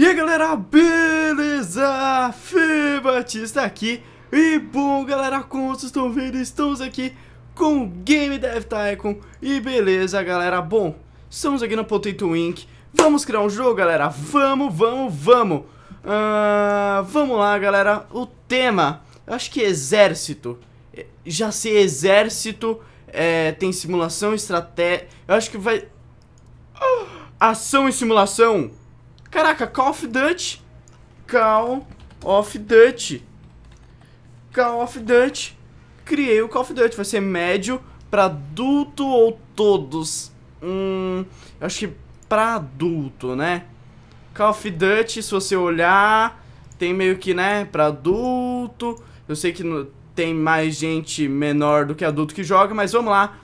E aí galera, beleza? Fê Batista aqui E bom galera, como vocês estão vendo, estamos aqui com o Game Dev Tycoon E beleza galera, bom, estamos aqui no Potato Inc Vamos criar um jogo galera, vamos, vamos, vamos uh, Vamos lá galera, o tema, acho que é exército é, Já sei, exército, é, tem simulação, estratégia Eu acho que vai... Ah, ação e simulação Caraca, Call of Duty. Call of Duty. Call of Duty. Criei o Call of Duty. Vai ser médio pra adulto ou todos? Hum, eu acho que pra adulto, né? Call of Duty, se você olhar, tem meio que, né, pra adulto. Eu sei que tem mais gente menor do que adulto que joga, mas vamos lá.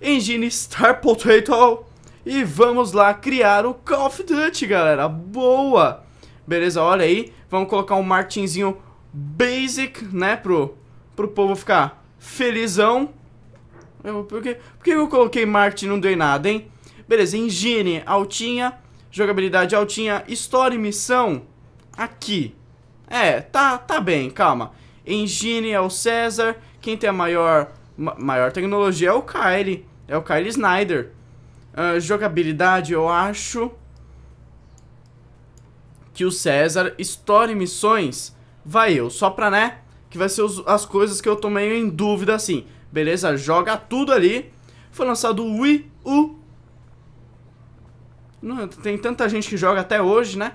Engine Star Potato. E vamos lá criar o Call of Duty, galera. Boa! Beleza, olha aí. Vamos colocar um martinzinho basic, né? Pro, pro povo ficar felizão. Eu, por, que, por que eu coloquei Martin e não dei nada, hein? Beleza, engine altinha, jogabilidade altinha, história e missão aqui. É, tá, tá bem, calma. Engine é o César, quem tem a maior, ma maior tecnologia é o Kyle, é o Kyle Snyder. Ah, jogabilidade, eu acho que o César store missões, vai eu, só pra, né, que vai ser os, as coisas que eu tô meio em dúvida, assim. Beleza, joga tudo ali. Foi lançado o Wii U. Não, tem tanta gente que joga até hoje, né?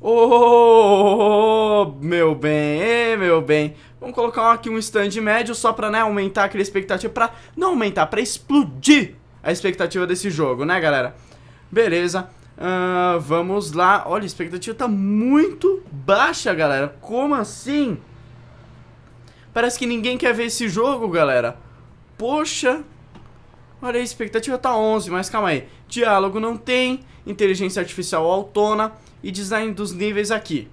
Ô, oh, meu bem, ê, meu bem. Vamos colocar aqui um stand médio só pra, né, aumentar aquela expectativa, pra não aumentar, pra explodir a expectativa desse jogo, né, galera? Beleza. Uh, vamos lá. Olha, a expectativa tá muito baixa, galera. Como assim? Parece que ninguém quer ver esse jogo, galera. Poxa. Olha, a expectativa tá 11, mas calma aí. Diálogo não tem, inteligência artificial autona e design dos níveis aqui.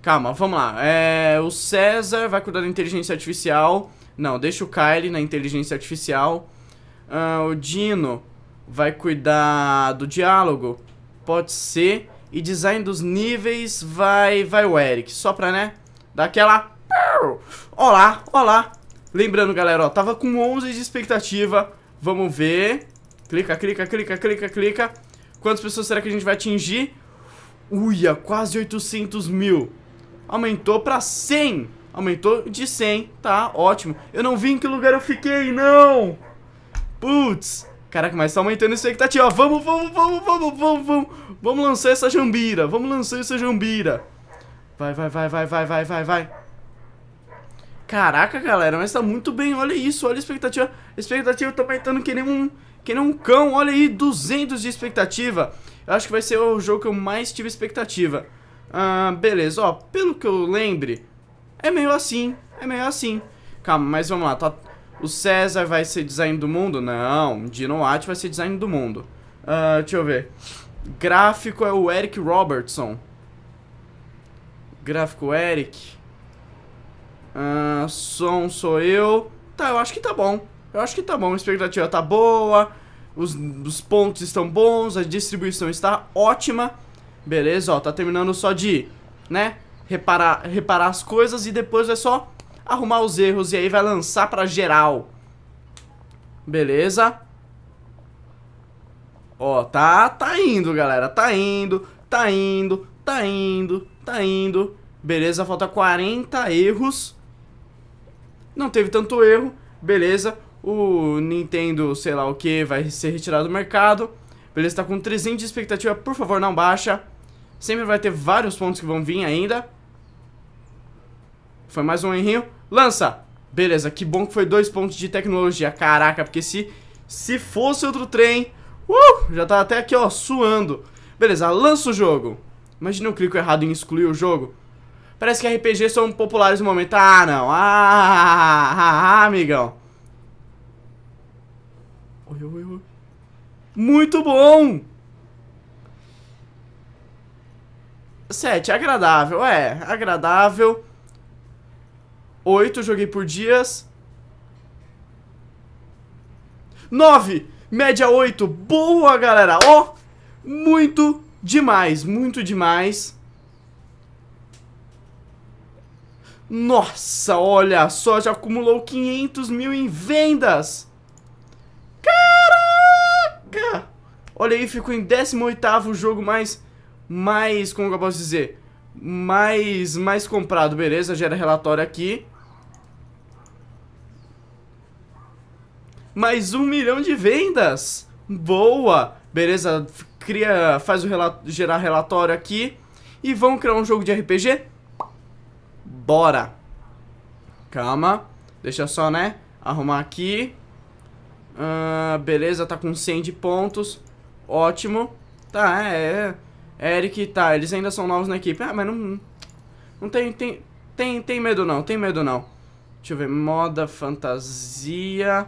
Calma, vamos lá. É, o César vai cuidar da inteligência artificial. Não, deixa o Kyle na inteligência artificial. Ah, o Dino vai cuidar do diálogo, pode ser. E design dos níveis vai, vai o Eric, só pra, né, dar aquela... Olá, olá. Lembrando, galera, ó, tava com 11 de expectativa. Vamos ver. Clica, clica, clica, clica, clica. Quantas pessoas será que a gente vai atingir? Uia, quase 800 mil. Aumentou pra 100. Aumentou de 100, tá? Ótimo. Eu não vi em que lugar eu fiquei, não! Putz! Caraca, mas tá aumentando a expectativa. Vamos, vamos, vamos, vamos, vamos, vamos. Vamos lançar essa jambira. Vamos lançar essa jambira. Vai, vai, vai, vai, vai, vai, vai, vai. Caraca, galera, mas tá muito bem. Olha isso, olha a expectativa. A expectativa tá aumentando que nem um, que nem um cão. Olha aí, 200 de expectativa. Eu acho que vai ser o jogo que eu mais tive expectativa. Ah, beleza, ó, pelo que eu lembre, é meio assim, é meio assim. Calma, mas vamos lá, tá... O César vai ser design do mundo? Não. Dino Watt vai ser design do mundo. Uh, deixa eu ver. Gráfico é o Eric Robertson. Gráfico Eric. Uh, som sou eu. Tá, eu acho que tá bom. Eu acho que tá bom. A expectativa tá boa. Os, os pontos estão bons. A distribuição está ótima. Beleza, ó. Tá terminando só de, né? Reparar, reparar as coisas e depois é só arrumar os erros e aí vai lançar pra geral. Beleza? Ó, tá, tá indo, galera. Tá indo, tá indo, tá indo, tá indo. Beleza, falta 40 erros. Não teve tanto erro. Beleza, o Nintendo, sei lá o que, vai ser retirado do mercado. Beleza, tá com 300 de expectativa, por favor, não baixa. Sempre vai ter vários pontos que vão vir ainda. Foi mais um errinho. Lança! Beleza, que bom que foi dois pontos de tecnologia. Caraca, porque se, se fosse outro trem... Uh, já tá até aqui, ó, suando. Beleza, lança o jogo. Imagina eu clico errado em excluir o jogo. Parece que RPGs são populares no momento. Ah, não. Ah, ah, ah, ah amigão. Oi, oi, oi. Muito bom! Sete, agradável. É, agradável. 8 joguei por dias. 9! Média 8. Boa, galera! Ó, oh, muito demais, muito demais. Nossa, olha só, já acumulou 500 mil em vendas. Caraca! Olha aí, ficou em 18º jogo mais... Mais, como eu posso dizer? Mais, mais comprado, beleza? Gera relatório aqui. mais um milhão de vendas. Boa! Beleza, cria, faz o relato, gerar relatório aqui. E vamos criar um jogo de RPG? Bora! Calma, deixa só, né? Arrumar aqui. Ah, beleza, tá com 100 de pontos. Ótimo. Tá, é, é. Eric, tá, eles ainda são novos na equipe. Ah, mas não. Não tem, tem, tem, tem medo não, tem medo não. Deixa eu ver, moda, fantasia.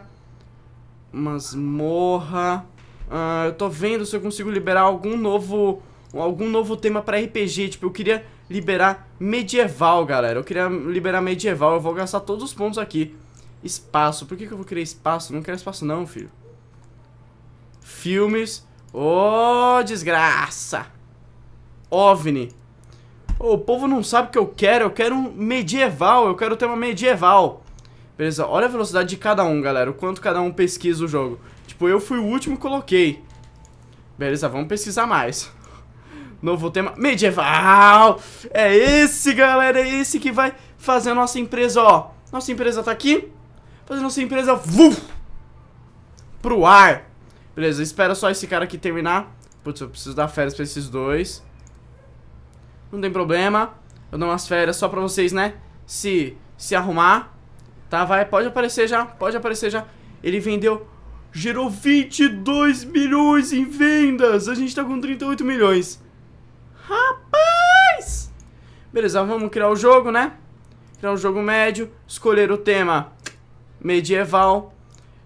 Masmorra. Uh, eu tô vendo se eu consigo liberar algum novo algum novo tema para RPG. Tipo, eu queria liberar medieval, galera. Eu queria liberar medieval. Eu vou gastar todos os pontos aqui. Espaço. Por que, que eu vou querer espaço? Não quero espaço não, filho. Filmes. Ô, oh, desgraça. OVNI. Oh, o povo não sabe o que eu quero. Eu quero um medieval. Eu quero tema medieval. Beleza, olha a velocidade de cada um, galera, o quanto cada um pesquisa o jogo. Tipo, eu fui o último e coloquei. Beleza, vamos pesquisar mais. Novo tema medieval! É esse, galera, é esse que vai fazer a nossa empresa, ó. Nossa empresa tá aqui, fazer nossa empresa vuf, pro ar. Beleza, espera só esse cara aqui terminar. Putz, eu preciso dar férias pra esses dois. Não tem problema. Eu dou umas férias só pra vocês, né? Se, se arrumar. Tá, vai, pode aparecer já, pode aparecer já. Ele vendeu, gerou 22 milhões em vendas. A gente tá com 38 milhões. Rapaz! Beleza, vamos criar o jogo, né? Criar um jogo médio, escolher o tema medieval,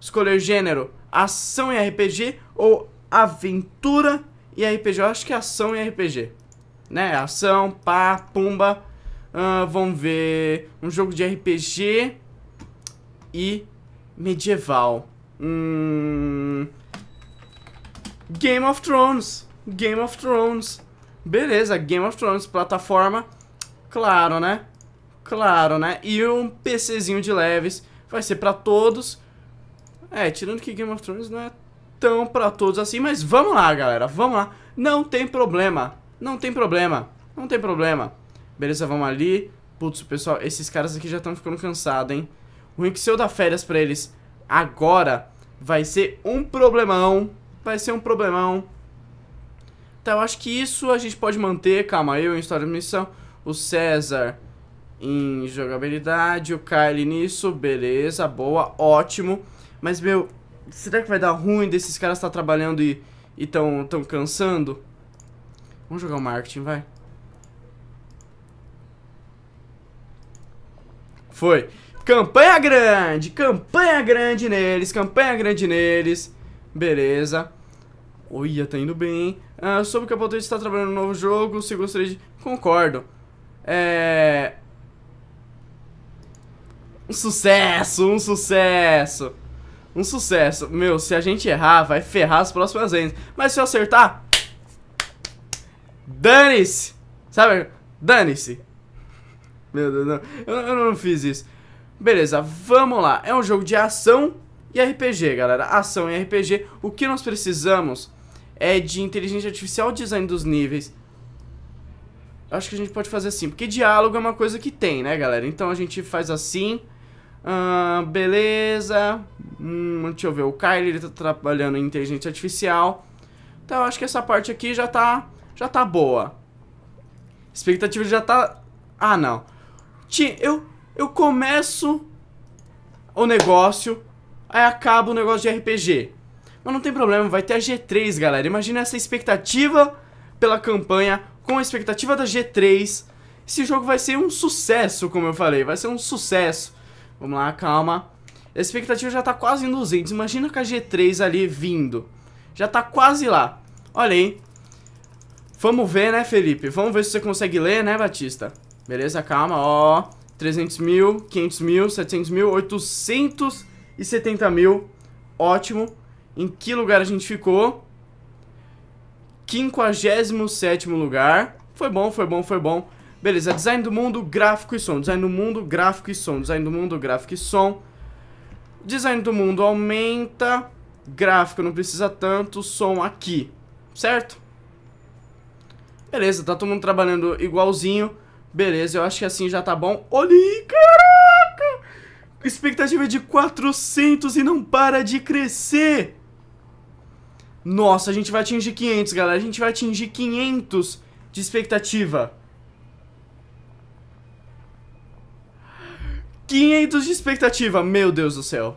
escolher gênero, ação e RPG ou aventura e RPG. Eu acho que é ação e RPG. Né? Ação, pá, pumba. Uh, vamos ver. Um jogo de RPG e medieval. Hum... Game of Thrones. Game of Thrones. Beleza, Game of Thrones, plataforma. Claro, né? Claro, né? E um PCzinho de leves. Vai ser pra todos. É, tirando que Game of Thrones não é tão pra todos assim. Mas vamos lá, galera. Vamos lá. Não tem problema. Não tem problema. Não tem problema. Beleza, vamos ali. Putz, pessoal, esses caras aqui já estão ficando cansados, hein? O que se eu dar férias pra eles agora, vai ser um problemão. Vai ser um problemão. Tá, eu acho que isso a gente pode manter. Calma, eu em história de missão. O César em jogabilidade. O Kyle nisso. Beleza, boa, ótimo. Mas, meu, será que vai dar ruim desses caras estar tá trabalhando e estão tão cansando? Vamos jogar o marketing, vai. Foi. Campanha grande, campanha grande neles, campanha grande neles. Beleza. Olha, tá indo bem, hein? Ah, soube que a Potente está trabalhando no novo jogo, se gostaria de... Concordo. É... Um sucesso, um sucesso. Um sucesso. Meu, se a gente errar, vai ferrar as próximas vezes. Mas se eu acertar... Dane-se! Sabe? Dane-se. Meu Deus, não. Eu, eu não fiz isso. Beleza, vamos lá. É um jogo de ação e RPG, galera. Ação e RPG. O que nós precisamos é de inteligência artificial, design dos níveis. Acho que a gente pode fazer assim, porque diálogo é uma coisa que tem, né, galera? Então a gente faz assim. Ah, beleza. Hum, deixa eu ver, o Kyle ele tá trabalhando em inteligência artificial. Então eu acho que essa parte aqui já tá, já tá boa. Expectativa já tá... Ah, não. ti Eu eu começo o negócio, aí acaba o negócio de RPG. Mas não tem problema, vai ter a G3, galera. Imagina essa expectativa pela campanha com a expectativa da G3. Esse jogo vai ser um sucesso, como eu falei, vai ser um sucesso. Vamos lá, calma. A expectativa já tá quase em 200. Imagina com a G3 ali vindo. Já tá quase lá. Olha aí. Vamos ver, né, Felipe? Vamos ver se você consegue ler, né, Batista? Beleza, calma, ó. 300 mil, 500 mil, 700 mil, 870 mil. Ótimo. Em que lugar a gente ficou? 57 lugar. Foi bom, foi bom, foi bom. Beleza, design do mundo, gráfico e som. Design do mundo, gráfico e som. Design do mundo, gráfico e som. Design do mundo aumenta. Gráfico não precisa tanto. Som aqui. Certo? Beleza, tá todo mundo trabalhando igualzinho. Beleza, eu acho que assim já tá bom. Olha aí, caraca! Expectativa de 400 e não para de crescer! Nossa, a gente vai atingir 500, galera. A gente vai atingir 500 de expectativa. 500 de expectativa, meu Deus do céu.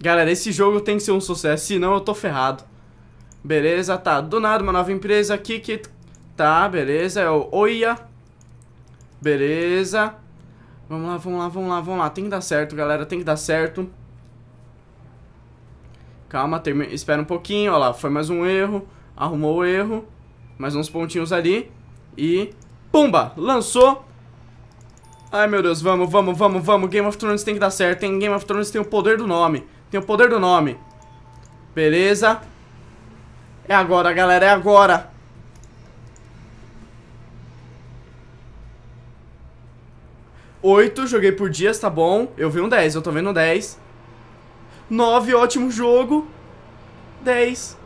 Galera, esse jogo tem que ser um sucesso, senão eu tô ferrado. Beleza, tá. Do nada, uma nova empresa aqui que... Tá, beleza, é o Oia. Beleza. Vamos lá, vamos lá, vamos lá, vamos lá. Tem que dar certo, galera. Tem que dar certo. Calma, term... espera um pouquinho. Olha lá, foi mais um erro. Arrumou o erro. Mais uns pontinhos ali. E... Pumba! Lançou. Ai, meu Deus. Vamos, vamos, vamos, vamos. Game of Thrones tem que dar certo. Tem Game of Thrones tem o poder do nome. Tem o poder do nome. Beleza. É agora, galera. É agora. 8, joguei por dias, tá bom. Eu vi um 10, eu tô vendo um 10. 9, ótimo jogo. 10.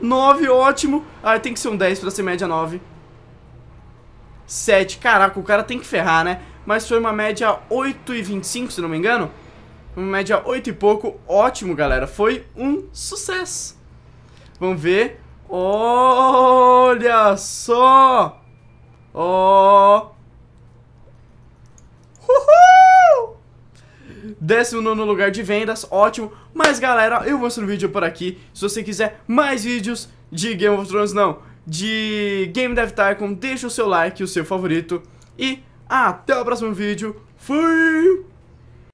9, ótimo. Ah, tem que ser um 10 pra ser média 9. 7. Caraca, o cara tem que ferrar, né? Mas foi uma média 8,25, se não me engano. Uma média 8 e pouco. Ótimo, galera. Foi um sucesso. Vamos ver. Olha só! Ó... Oh. 19 lugar de vendas, ótimo. Mas galera, eu vou o vídeo por aqui. Se você quiser mais vídeos de Game of Thrones, não, de Game Dev Tycoon, deixa o seu like, o seu favorito. E até o próximo vídeo. Fui!